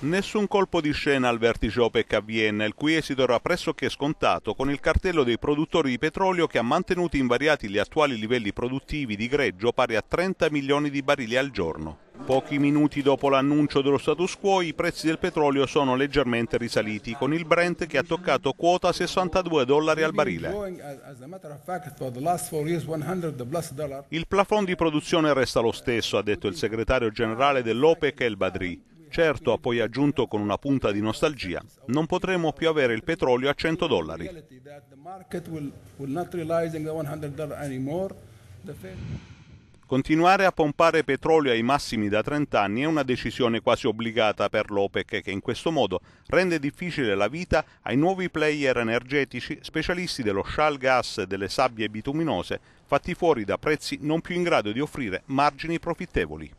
Nessun colpo di scena al vertice OPEC a Vienna, il cui esito era pressoché scontato, con il cartello dei produttori di petrolio che ha mantenuto invariati gli attuali livelli produttivi di greggio pari a 30 milioni di barili al giorno. Pochi minuti dopo l'annuncio dello status quo i prezzi del petrolio sono leggermente risaliti, con il Brent che ha toccato quota 62 dollari al barile. Il plafond di produzione resta lo stesso, ha detto il segretario generale dell'OPEC El Badri. Certo, ha poi aggiunto con una punta di nostalgia, non potremo più avere il petrolio a 100 dollari. Continuare a pompare petrolio ai massimi da 30 anni è una decisione quasi obbligata per l'OPEC che in questo modo rende difficile la vita ai nuovi player energetici specialisti dello shale gas e delle sabbie bituminose fatti fuori da prezzi non più in grado di offrire margini profittevoli.